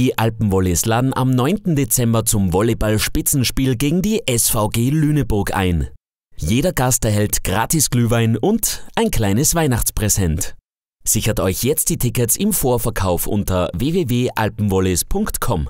Die SG Alpenvolleslern am 9. Dezember zum Volleyball-Spitzenspiel gegen die SVG Lüneburg ein. Jeder Gast erhält gratis Glühwein und ein kleines Weihnachtspräsent. Sichert euch jetzt die Tickets im Vorverkauf unter www.alpenvolleys.com.